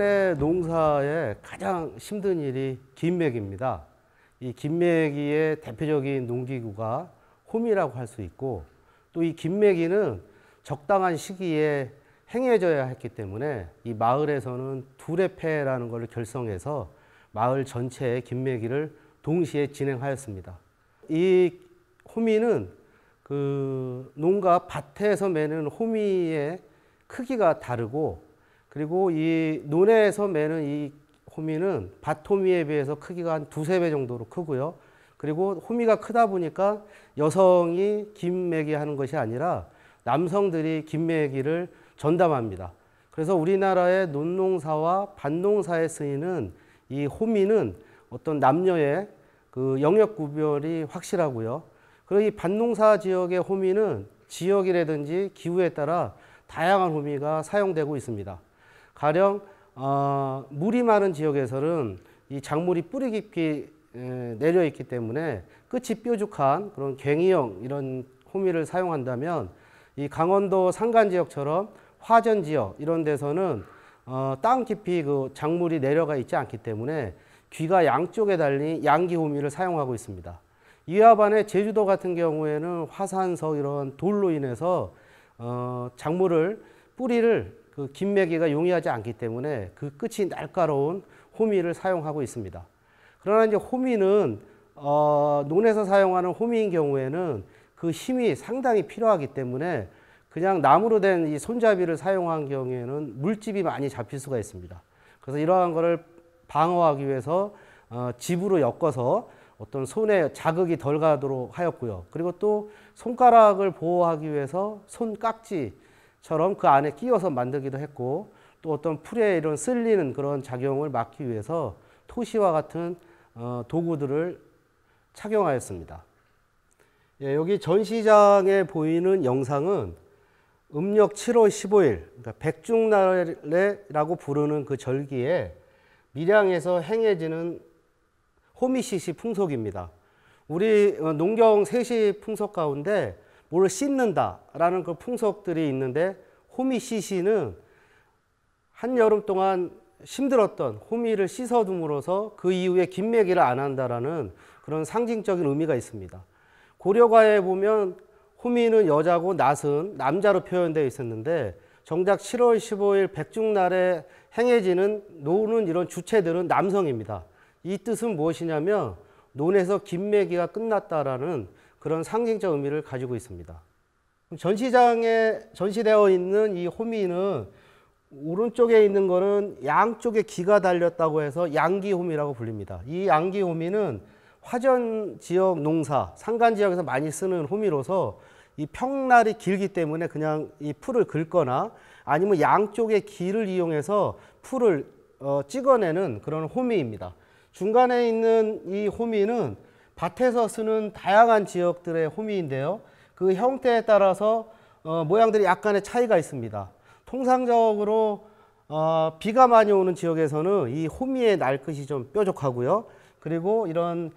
한해농사에 가장 힘든 일이 긴맥입니다. 이 긴맥이의 대표적인 농기구가 홈이라고 할 수 있고 또이 긴맥이는 적당한 시기에 행해져야 했기 때문에 이 마을에서는 두레패라는 것을 결성해서 마을 전체의 긴맥이를 동시에 진행하였습니다. 이 호미는 그 농가 밭에서 매는 호미의 크기가 다르고 그리고 이 논해에서 매는 이 호미는 밭호미에 비해서 크기가 한 두세 배 정도로 크고요. 그리고 호미가 크다 보니까 여성이 김매기 하는 것이 아니라 남성들이 김매기를 전담합니다. 그래서 우리나라의 논농사와 밭농사에 쓰이는 이 호미는 어떤 남녀의 그 영역 구별이 확실하고요. 그리고 이 밭농사 지역의 호미는 지역이라든지 기후에 따라 다양한 호미가 사용되고 있습니다. 가령 어, 물이 많은 지역에서는 이 작물이 뿌리 깊이 내려 있기 때문에 끝이 뾰족한 그런 갱이형 이런 호미를 사용한다면 이 강원도 산간 지역처럼 화전 지역 이런 데서는 어, 땅 깊이 그 작물이 내려가 있지 않기 때문에 귀가 양쪽에 달린 양기 호미를 사용하고 있습니다. 이와 반해 제주도 같은 경우에는 화산석 이런 돌로 인해서 어, 작물을 뿌리를 그 김매기가 용이하지 않기 때문에 그 끝이 날카로운 호미를 사용하고 있습니다. 그러나 이제 호미는 어, 논에서 사용하는 호미인 경우에는 그 힘이 상당히 필요하기 때문에 그냥 나무로 된 이 손잡이를 사용한 경우에는 물집이 많이 잡힐 수가 있습니다. 그래서 이러한 거를 방어하기 위해서 어, 집으로 엮어서 어떤 손에 자극이 덜 가도록 하였고요. 그리고 또 손가락을 보호하기 위해서 손깍지 처럼 그 안에 끼워서 만들기도 했고 또 어떤 풀에 이런 쓸리는 그런 작용을 막기 위해서 토시와 같은 어, 도구들을 착용하였습니다. 예, 여기 전시장에 보이는 영상은 음력 7월 15일 그러니까 백중날래라고 부르는 그 절기에 밀양에서 행해지는 호미시시 풍속입니다. 우리 어, 농경 세시 풍속 가운데 뭘 씻는다라는 그 풍속들이 있는데 호미 시시는 한여름 동안 힘들었던 호미를 씻어둠으로써 그 이후에 김매기를안 한다라는 그런 상징적인 의미가 있습니다. 고려가에 보면 호미는 여자고 낫은 남자로 표현되어 있었는데 정작 7월 15일 백중날에 행해지는 노는 이런 주체들은 남성입니다. 이 뜻은 무엇이냐면 논에서 긴매기가 끝났다라는 그런 상징적 의미를 가지고 있습니다. 전시장에 전시되어 있는 이 호미는 오른쪽에 있는 거는 양쪽에 기가 달렸다고 해서 양기호미라고 불립니다. 이 양기호미는 화전 지역 농사, 산간 지역에서 많이 쓰는 호미로서 이 평날이 길기 때문에 그냥 이 풀을 긁거나 아니면 양쪽의 길을 이용해서 풀을 어, 찍어내는 그런 호미입니다. 중간에 있는 이 호미는 밭에서 쓰는 다양한 지역들의 호미인데요. 그 형태에 따라서 어, 모양들이 약간의 차이가 있습니다. 통상적으로 어, 비가 많이 오는 지역에서는 이 호미의 날것이좀 뾰족하고요. 그리고 이런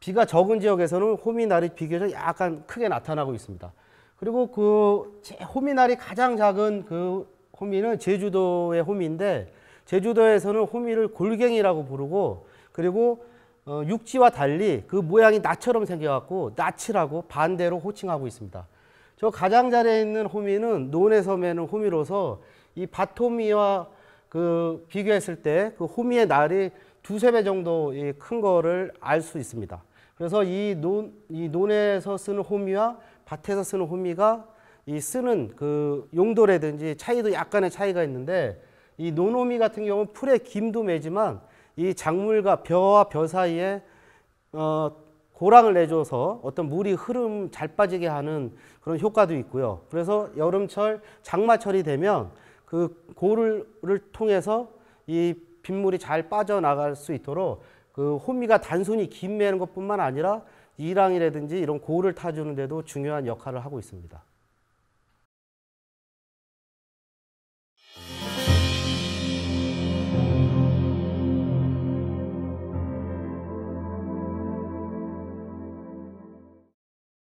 비가 적은 지역에서는 호미날이 비교적 약간 크게 나타나고 있습니다. 그리고 그 호미날이 가장 작은 그 호미는 제주도의 호미인데 제주도에서는 호미를 골갱이라고 부르고 그리고 어, 육지와 달리 그 모양이 낯처럼 생겨갖고 낯치라고 반대로 호칭하고 있습니다. 저 가장자리에 있는 호미는 논에 섬에는 호미로서 이 밭호미와 그 비교했을 때 그 호미의 날이 두세 배 정도 큰 거를 알 수 있습니다. 그래서 이 논, 이 논에서 쓰는 호미와 밭에서 쓰는 호미가 이 쓰는 그 용도라든지 차이도 약간의 차이가 있는데 이 논호미 같은 경우는 풀에 김도 매지만 이 작물과 벼와 벼 사이에 어, 고랑을 내줘서 어떤 물이 흐름 잘 빠지게 하는 그런 효과도 있고요. 그래서 여름철 장마철이 되면 그 고를 통해서 이 빗물이 잘 빠져나갈 수 있도록 그 호미가 단순히 김매는 것뿐만 아니라 이랑이라든지 이런 고를 타주는 데도 중요한 역할을 하고 있습니다.